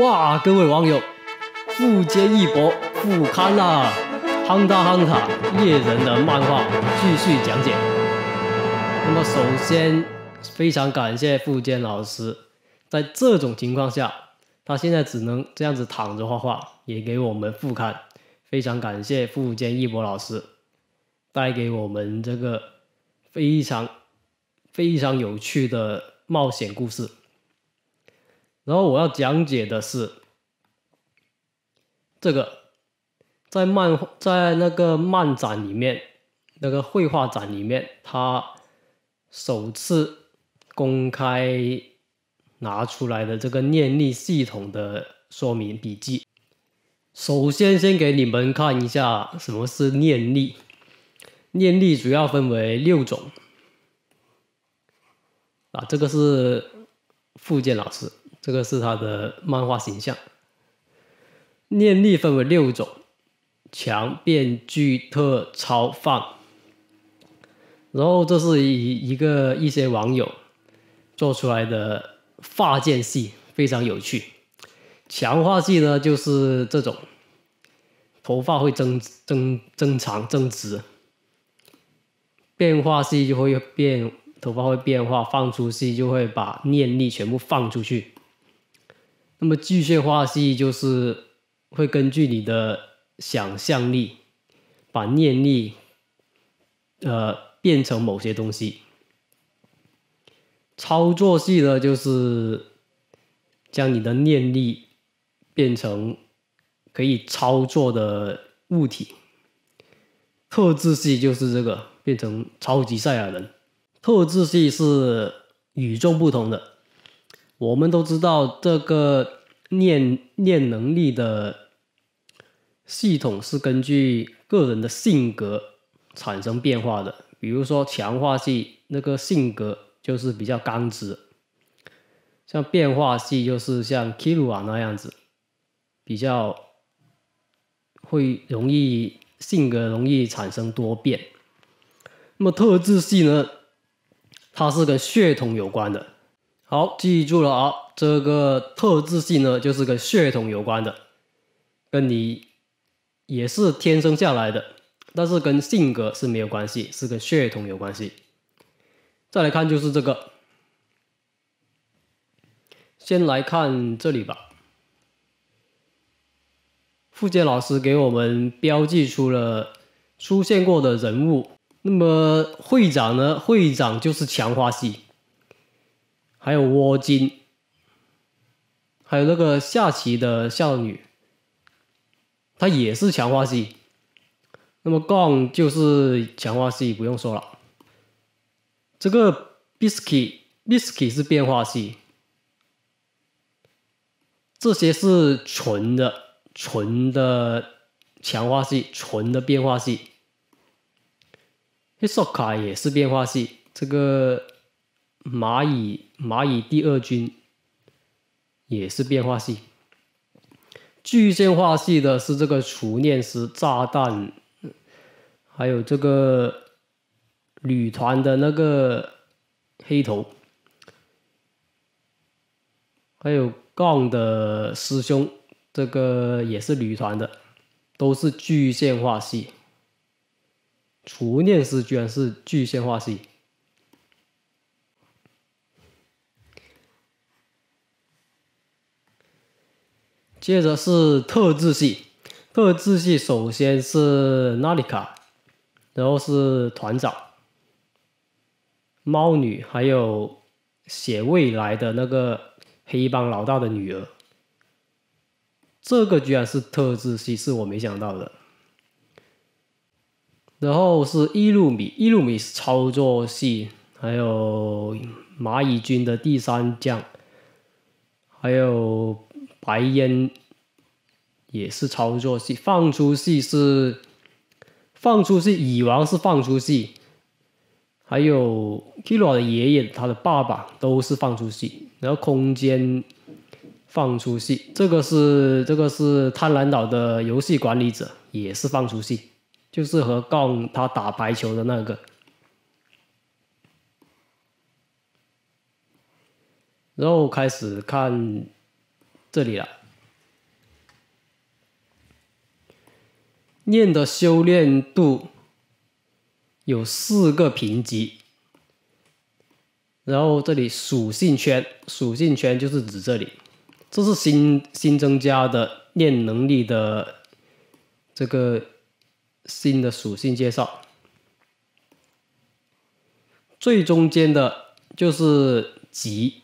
哇，各位网友，富坚义博复刊了！憨大憨大猎人的漫画继续讲解。那么首先，非常感谢富坚老师，在这种情况下，他现在只能这样子躺着画画，也给我们复刊。非常感谢富坚义博老师，带给我们这个非常非常有趣的冒险故事。然后我要讲解的是这个，在漫在那个漫展里面，那个绘画展里面，他首次公开拿出来的这个念力系统的说明笔记。首先，先给你们看一下什么是念力。念力主要分为六种啊，这个是付建老师。这个是他的漫画形象。念力分为六种：强、变、具、特、超、放。然后这是一一个一些网友做出来的发件系，非常有趣。强化系呢，就是这种头发会增增增长、增直。变化系就会变头发会变化，放出系就会把念力全部放出去。那么具象化系就是会根据你的想象力，把念力，呃，变成某些东西。操作系的就是将你的念力变成可以操作的物体。特质系就是这个变成超级赛亚人，特质系是与众不同的。我们都知道，这个念念能力的系统是根据个人的性格产生变化的。比如说，强化系那个性格就是比较刚直，像变化系就是像 k i l u a 那样子，比较会容易性格容易产生多变。那么特质系呢，它是跟血统有关的。好，记住了啊！这个特质性呢，就是跟血统有关的，跟你也是天生下来的，但是跟性格是没有关系，是跟血统有关系。再来看就是这个，先来看这里吧。付杰老师给我们标记出了出现过的人物，那么会长呢？会长就是强化系。还有窝金，还有那个下棋的少女，它也是强化系。那么 Gon 就是强化系，不用说了。这个 b i s c i y b i s c i y 是变化系，这些是纯的、纯的强化系、纯的变化系。Hisoka 也是变化系，这个。蚂蚁蚂蚁第二军也是变化系，巨线化系的是这个除念师炸弹，还有这个旅团的那个黑头，还有杠的师兄，这个也是旅团的，都是巨线化系。除念师居然是巨线化系。接着是特质系，特质系首先是纳利卡，然后是团长，猫女，还有写未来的那个黑帮老大的女儿，这个居然是特质系，是我没想到的。然后是伊露米，伊露米是操作系，还有蚂蚁军的第三将，还有。白烟也是操作系，放出系是放出系，蚁王是放出系，还有 Kira 的爷爷，他的爸爸都是放出系，然后空间放出系，这个是这个是贪婪岛的游戏管理者，也是放出系，就是和杠他打排球的那个，然后开始看。这里了，念的修炼度有四个评级，然后这里属性圈，属性圈就是指这里，这是新新增加的念能力的这个新的属性介绍，最中间的就是级。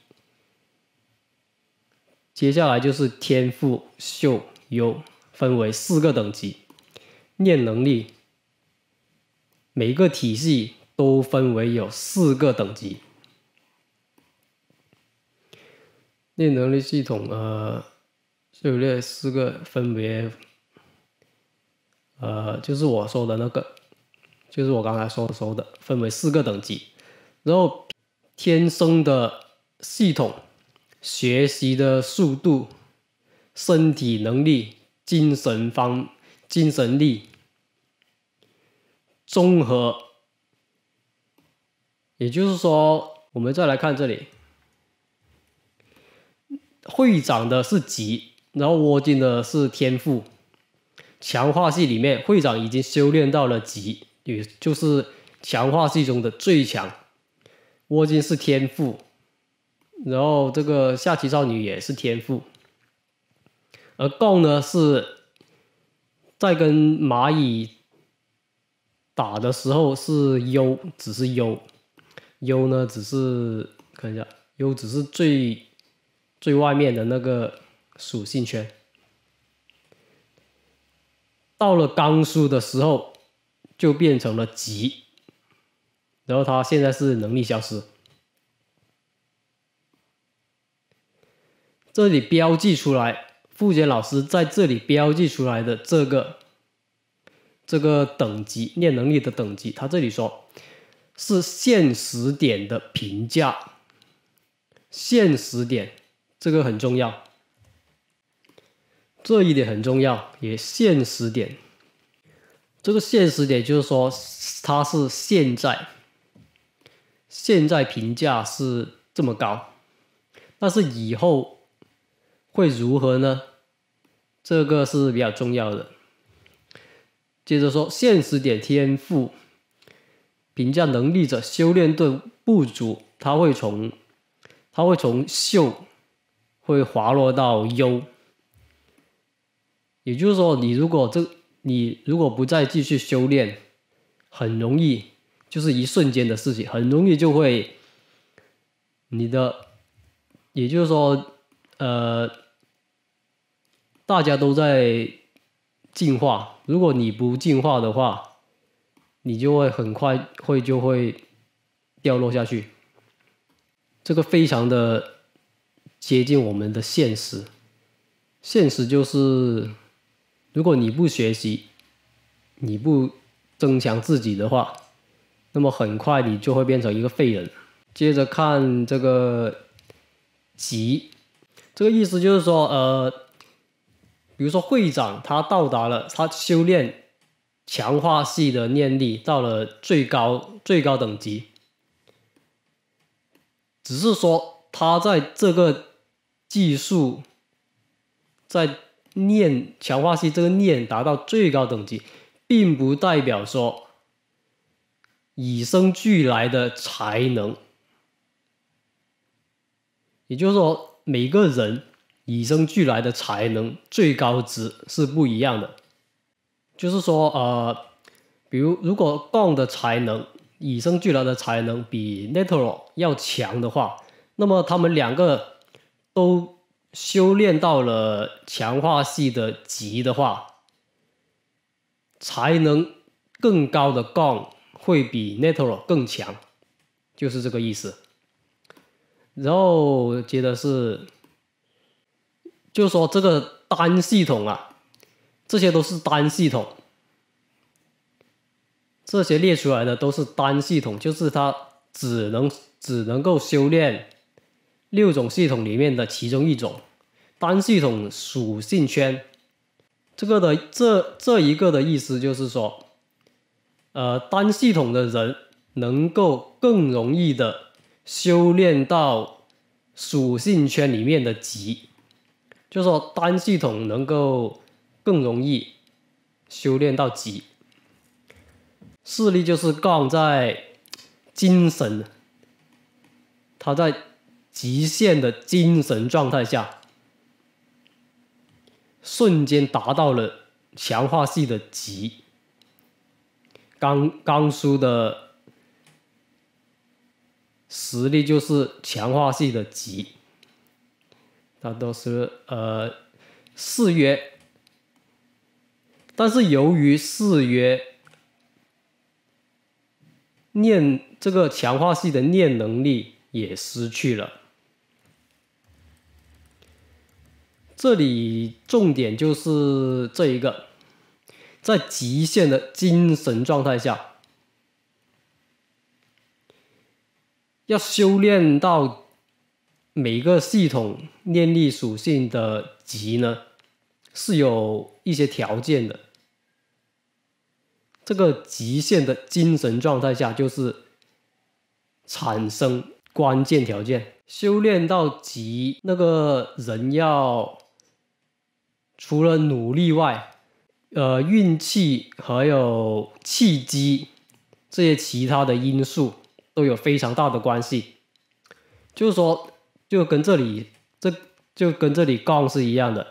接下来就是天赋秀优，分为四个等级，念能力。每个体系都分为有四个等级，念能力系统呃，就有这四个分别，呃，就是我说的那个，就是我刚才说说的，分为四个等级，然后天生的系统。学习的速度、身体能力、精神方、精神力综合，也就是说，我们再来看这里，会长的是级，然后窝金的是天赋。强化系里面，会长已经修炼到了级，也就是强化系中的最强。窝金是天赋。然后这个下棋少女也是天赋，而 G 呢是在跟蚂蚁打的时候是优，只是优，优呢只是看一下优只是最最外面的那个属性圈，到了刚输的时候就变成了极，然后他现在是能力消失。这里标记出来，付杰老师在这里标记出来的这个，这个等级念能力的等级，他这里说是现实点的评价，现实点，这个很重要，这一点很重要，也现实点，这个现实点就是说它是现在，现在评价是这么高，但是以后。会如何呢？这个是比较重要的。接着说，现实点，天赋评价能力者修炼度不足，他会从他会从秀会滑落到优，也就是说，你如果这你如果不再继续修炼，很容易就是一瞬间的事情，很容易就会你的，也就是说。呃，大家都在进化。如果你不进化的话，你就会很快会就会掉落下去。这个非常的接近我们的现实。现实就是，如果你不学习，你不增强自己的话，那么很快你就会变成一个废人。接着看这个集。这个意思就是说，呃，比如说会长他到达了，他修炼强化系的念力到了最高最高等级，只是说他在这个技术，在念强化系这个念达到最高等级，并不代表说与生俱来的才能，也就是说。每个人与生俱来的才能最高值是不一样的，就是说，呃，比如如果 Gong 的才能与生俱来的才能比 Natural 要强的话，那么他们两个都修炼到了强化系的级的话，才能更高的 Gong 会比 Natural 更强，就是这个意思。然后接着是，就说这个单系统啊，这些都是单系统，这些列出来的都是单系统，就是它只能只能够修炼六种系统里面的其中一种，单系统属性圈，这个的这这一个的意思就是说，呃，单系统的人能够更容易的。修炼到属性圈里面的级，就说单系统能够更容易修炼到级。视力就是杠在精神，他在极限的精神状态下，瞬间达到了强化系的级。刚刚输的。实力就是强化系的级，那都是呃誓约，但是由于誓约念这个强化系的念能力也失去了，这里重点就是这一个，在极限的精神状态下。要修炼到每个系统念力属性的级呢，是有一些条件的。这个极限的精神状态下，就是产生关键条件。修炼到极，那个人要除了努力外，呃，运气还有契机这些其他的因素。都有非常大的关系，就是说，就跟这里这就跟这里杠是一样的。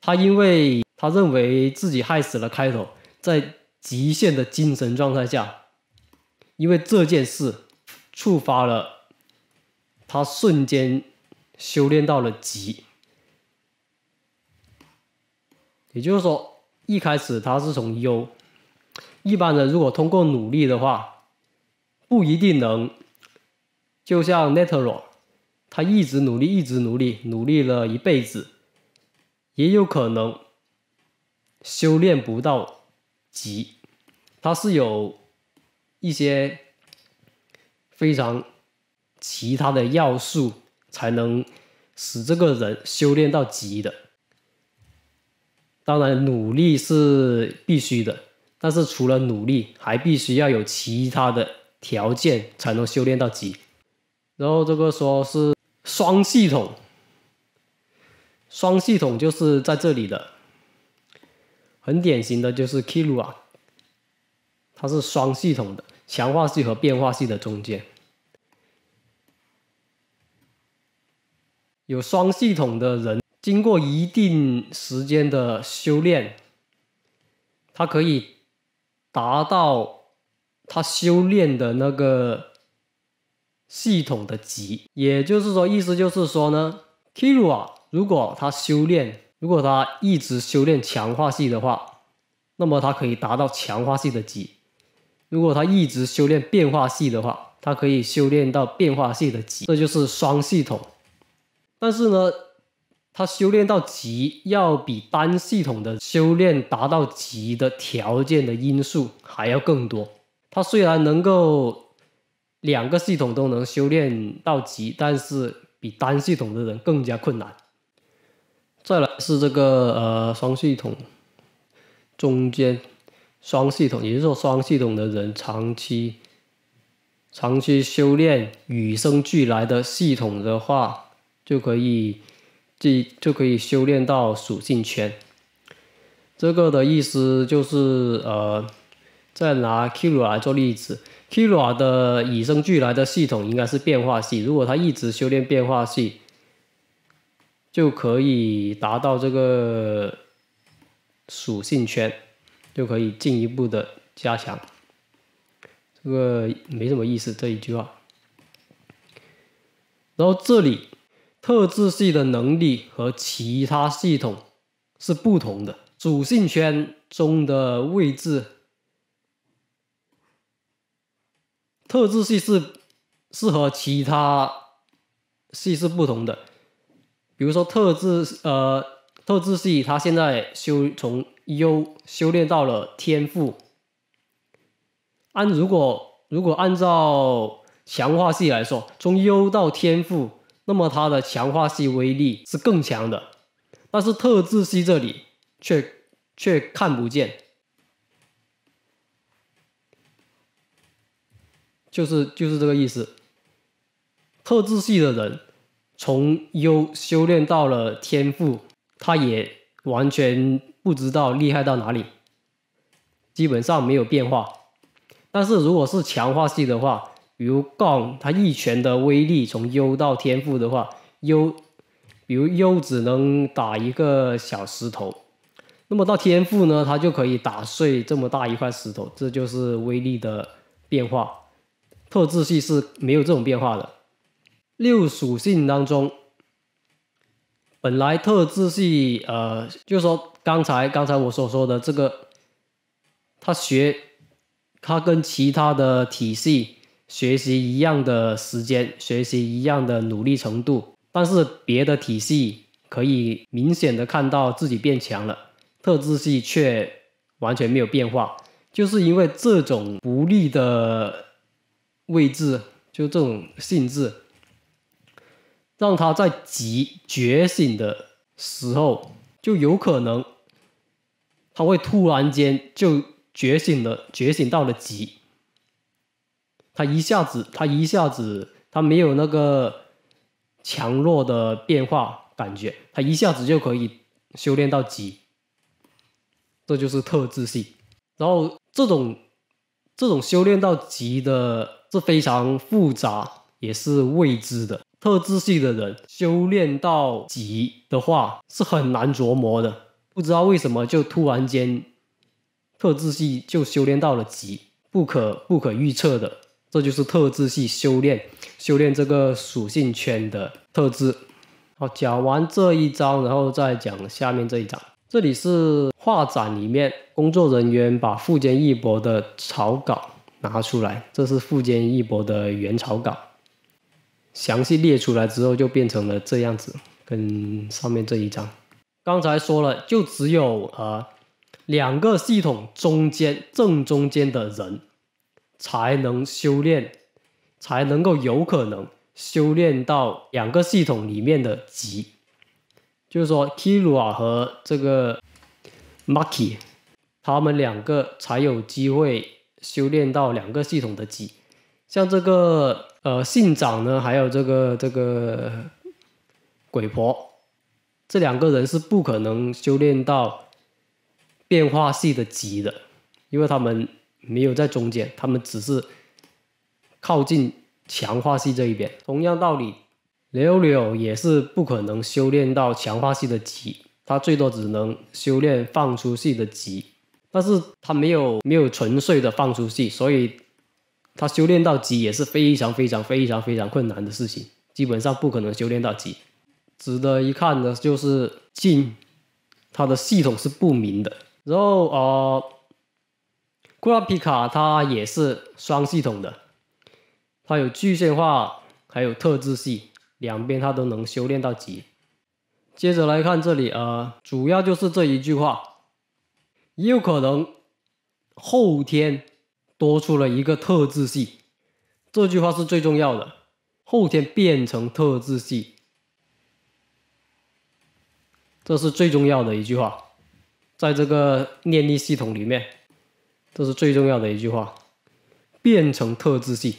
他因为他认为自己害死了开头，在极限的精神状态下，因为这件事触发了他瞬间修炼到了极。也就是说，一开始他是从优，一般人如果通过努力的话。不一定能，就像 n e t r a 他一直努力，一直努力，努力了一辈子，也有可能修炼不到极。他是有一些非常其他的要素，才能使这个人修炼到极的。当然，努力是必须的，但是除了努力，还必须要有其他的。条件才能修炼到级，然后这个说是双系统，双系统就是在这里的，很典型的就是 Kira，它是双系统的强化系和变化系的中间。有双系统的人经过一定时间的修炼，他可以达到。他修炼的那个系统的级，也就是说，意思就是说呢，Kiru 啊，如果他修炼，如果他一直修炼强化系的话，那么他可以达到强化系的级；如果他一直修炼变化系的话，他可以修炼到变化系的级。这就是双系统，但是呢，他修炼到级要比单系统的修炼达到级的条件的因素还要更多。它虽然能够两个系统都能修炼到极，但是比单系统的人更加困难。再来是这个呃双系统中间双系统，也就是说双系统的人长期长期修炼与生俱来的系统的话，就可以就就可以修炼到属性圈。这个的意思就是呃。再拿 Kira 来做例子，Kira 的与生俱来的系统应该是变化系，如果他一直修炼变化系，就可以达到这个属性圈，就可以进一步的加强。这个没什么意思这一句话。然后这里特质系的能力和其他系统是不同的，属性圈中的位置。特质系是，是和其他系是不同的，比如说特质呃特质系，它现在修从优修炼到了天赋。按如果如果按照强化系来说，从优到天赋，那么它的强化系威力是更强的，但是特质系这里却却看不见。就是就是这个意思。特质系的人从优修炼到了天赋，他也完全不知道厉害到哪里，基本上没有变化。但是如果是强化系的话，比如杠他一拳的威力从优到天赋的话优，比如优只能打一个小石头，那么到天赋呢，他就可以打碎这么大一块石头，这就是威力的变化。特质系是没有这种变化的。六属性当中，本来特质系，呃，就说刚才刚才我所说的这个，他学，他跟其他的体系学习一样的时间，学习一样的努力程度，但是别的体系可以明显的看到自己变强了，特质系却完全没有变化，就是因为这种不利的。位置就这种性质，让他在极觉醒的时候，就有可能，他会突然间就觉醒了，觉醒到了极。他一下子，他一下子，他没有那个强弱的变化感觉，他一下子就可以修炼到极。这就是特质性，然后这种。这种修炼到极的是非常复杂，也是未知的。特质系的人修炼到极的话是很难琢磨的，不知道为什么就突然间特质系就修炼到了极，不可不可预测的。这就是特质系修炼修炼这个属性圈的特质。好，讲完这一章，然后再讲下面这一章。这里是画展里面，工作人员把富坚义博的草稿拿出来，这是富坚义博的原草稿，详细列出来之后就变成了这样子，跟上面这一张。刚才说了，就只有呃两个系统中间正中间的人，才能修炼，才能够有可能修炼到两个系统里面的级。就是说，Kira 和这个 Maki，他们两个才有机会修炼到两个系统的级。像这个呃信长呢，还有这个这个鬼婆，这两个人是不可能修炼到变化系的级的，因为他们没有在中间，他们只是靠近强化系这一边。同样道理。柳柳也是不可能修炼到强化系的级，他最多只能修炼放出系的级，但是他没有没有纯粹的放出系，所以他修炼到级也是非常非常非常非常困难的事情，基本上不可能修炼到级。值得一看的就是镜，它的系统是不明的。然后呃，库拉皮卡它也是双系统的，它有巨线化，还有特质系。两边他都能修炼到极。接着来看这里，呃，主要就是这一句话，也有可能后天多出了一个特质系。这句话是最重要的，后天变成特质系，这是最重要的一句话，在这个念力系统里面，这是最重要的一句话，变成特质系，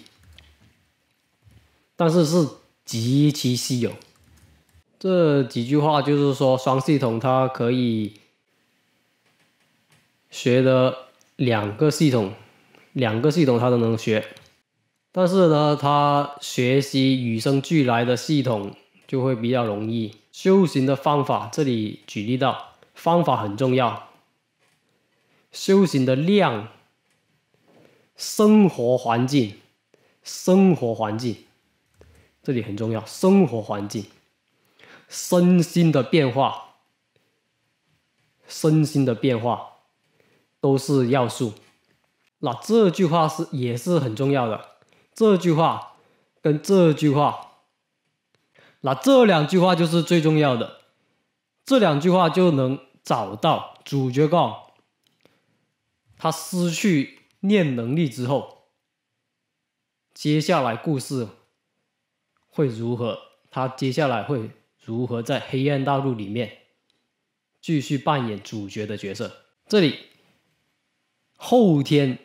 但是是。极其稀有。这几句话就是说，双系统它可以学的两个系统，两个系统它都能学，但是呢，它学习与生俱来的系统就会比较容易。修行的方法，这里举例到方法很重要，修行的量，生活环境，生活环境。这里很重要，生活环境、身心的变化、身心的变化都是要素。那这句话是也是很重要的，这句话跟这句话，那这两句话就是最重要的，这两句话就能找到主角告他失去念能力之后，接下来故事。会如何？他接下来会如何在黑暗大陆里面继续扮演主角的角色？这里后天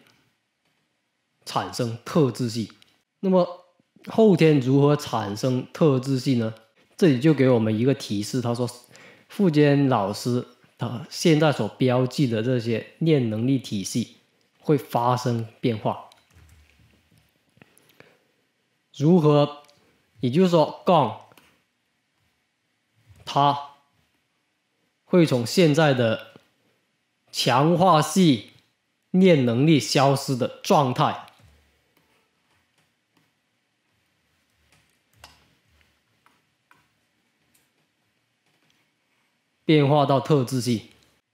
产生特质系，那么后天如何产生特质系呢？这里就给我们一个提示，他说，富坚老师他现在所标记的这些念能力体系会发生变化，如何？也就是说，杠，它会从现在的强化系念能力消失的状态，变化到特质系，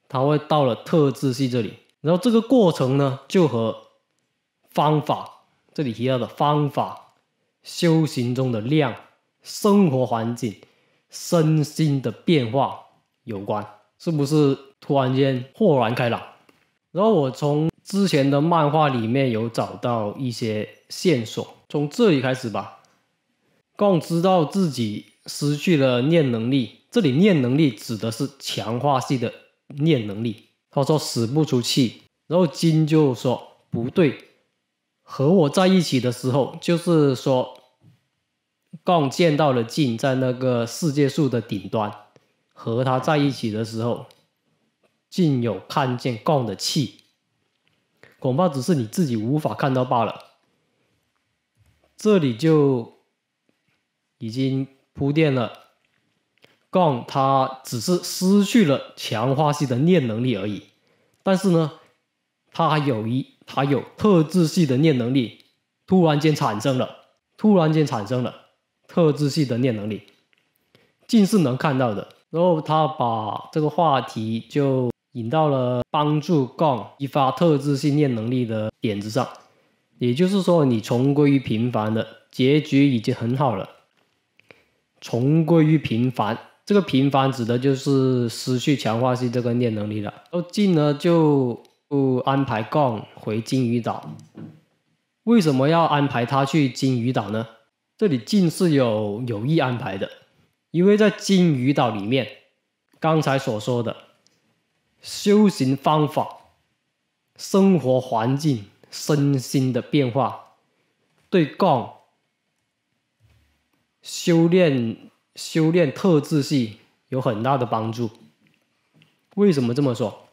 它会到了特质系这里。然后这个过程呢，就和方法这里提到的方法。修行中的量、生活环境、身心的变化有关，是不是突然间豁然开朗？然后我从之前的漫画里面有找到一些线索，从这里开始吧。更知道自己失去了念能力，这里念能力指的是强化系的念能力。他说使不出气，然后金就说不对。和我在一起的时候，就是说，杠见到了镜在那个世界树的顶端，和他在一起的时候，竟有看见杠的气，恐怕只是你自己无法看到罢了。这里就已经铺垫了，杠他只是失去了强化系的念能力而已，但是呢？他有一，他有特质系的念能力，突然间产生了，突然间产生了特质系的念能力，近是能看到的。然后他把这个话题就引到了帮助杠激发特质系念能力的点子上，也就是说，你重归于平凡了，结局已经很好了。重归于平凡，这个平凡指的就是失去强化系这个念能力了。然后进呢就。不安排杠回金鱼岛。为什么要安排他去金鱼岛呢？这里尽是有有意安排的，因为在金鱼岛里面，刚才所说的修行方法、生活环境、身心的变化，对杠修炼修炼特质系有很大的帮助。为什么这么说？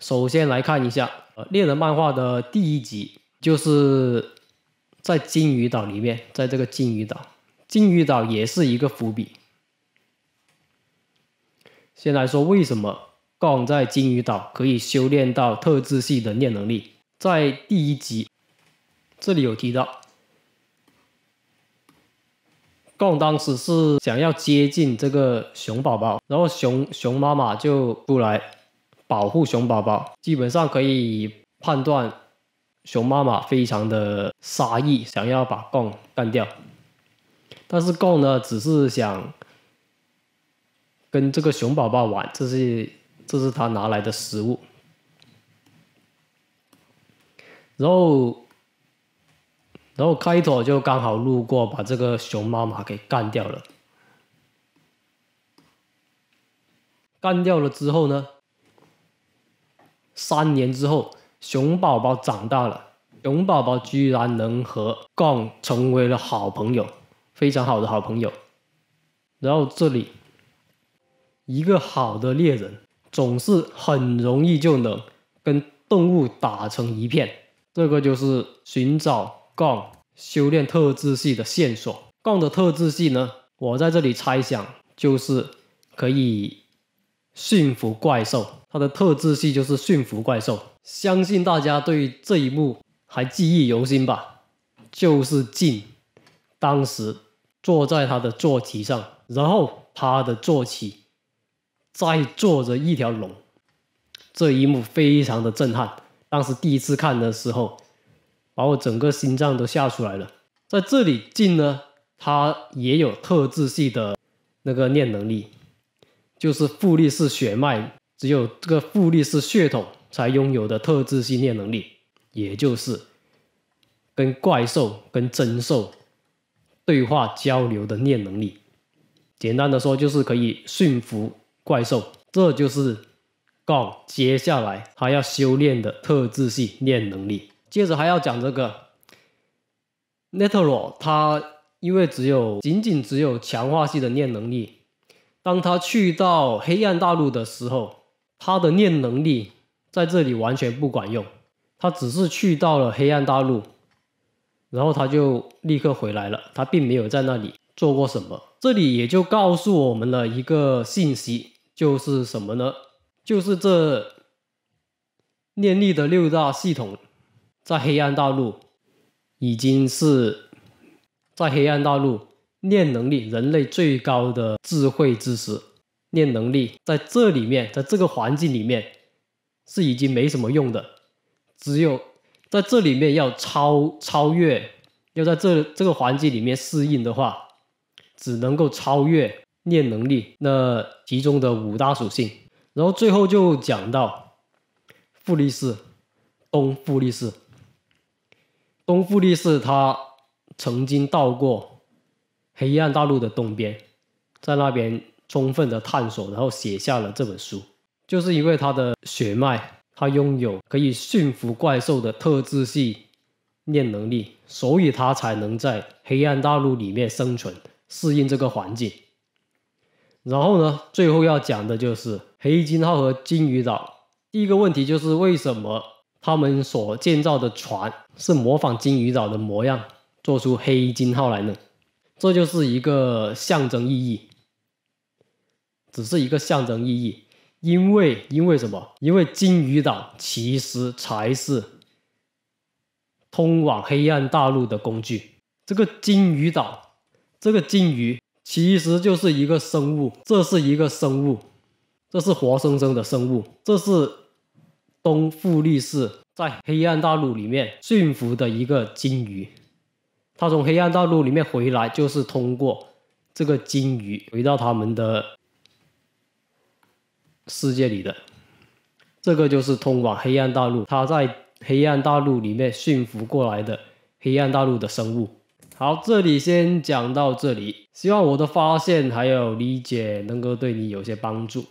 首先来看一下，呃，猎人漫画的第一集，就是在金鱼岛里面，在这个金鱼岛，金鱼岛也是一个伏笔。先来说为什么 Gong 在金鱼岛可以修炼到特质系的念能力，在第一集这里有提到，刚当时是想要接近这个熊宝宝，然后熊熊妈妈就出来。保护熊宝宝，基本上可以判断熊妈妈非常的杀意，想要把贡干掉。但是贡呢，只是想跟这个熊宝宝玩，这是这是他拿来的食物。然后然后开头就刚好路过，把这个熊妈妈给干掉了。干掉了之后呢？三年之后，熊宝宝长大了。熊宝宝居然能和 Gong 成为了好朋友，非常好的好朋友。然后这里，一个好的猎人总是很容易就能跟动物打成一片。这个就是寻找 Gong 修炼特质系的线索。Gong 的特质系呢，我在这里猜想就是可以驯服怪兽。他的特质系就是驯服怪兽，相信大家对这一幕还记忆犹新吧？就是靖，当时坐在他的坐骑上，然后他的坐骑在坐着一条龙，这一幕非常的震撼。当时第一次看的时候，把我整个心脏都吓出来了。在这里，进呢，他也有特质系的那个念能力，就是复利式血脉。只有这个复利式血统才拥有的特质系念能力，也就是跟怪兽、跟真兽对话交流的念能力。简单的说，就是可以驯服怪兽。这就是告接下来他要修炼的特质系念能力。接着还要讲这个 n e 奈 r o 他因为只有仅仅只有强化系的念能力，当他去到黑暗大陆的时候。他的念能力在这里完全不管用，他只是去到了黑暗大陆，然后他就立刻回来了，他并没有在那里做过什么。这里也就告诉我们了一个信息，就是什么呢？就是这念力的六大系统，在黑暗大陆已经是，在黑暗大陆念能力人类最高的智慧知识。念能力在这里面，在这个环境里面是已经没什么用的，只有在这里面要超超越，要在这这个环境里面适应的话，只能够超越念能力那其中的五大属性，然后最后就讲到，富力士，东富力士，东富力士他曾经到过黑暗大陆的东边，在那边。充分的探索，然后写下了这本书，就是因为他的血脉，他拥有可以驯服怪兽的特质系念能力，所以他才能在黑暗大陆里面生存，适应这个环境。然后呢，最后要讲的就是黑金号和金鱼岛。第一个问题就是为什么他们所建造的船是模仿金鱼岛的模样，做出黑金号来呢？这就是一个象征意义。只是一个象征意义，因为因为什么？因为金鱼岛其实才是通往黑暗大陆的工具。这个金鱼岛，这个金鱼其实就是一个生物，这是一个生物，这是活生生的生物。这是东富力士在黑暗大陆里面驯服的一个金鱼，他从黑暗大陆里面回来就是通过这个金鱼回到他们的。世界里的，这个就是通往黑暗大陆。他在黑暗大陆里面驯服过来的黑暗大陆的生物。好，这里先讲到这里，希望我的发现还有理解能够对你有些帮助。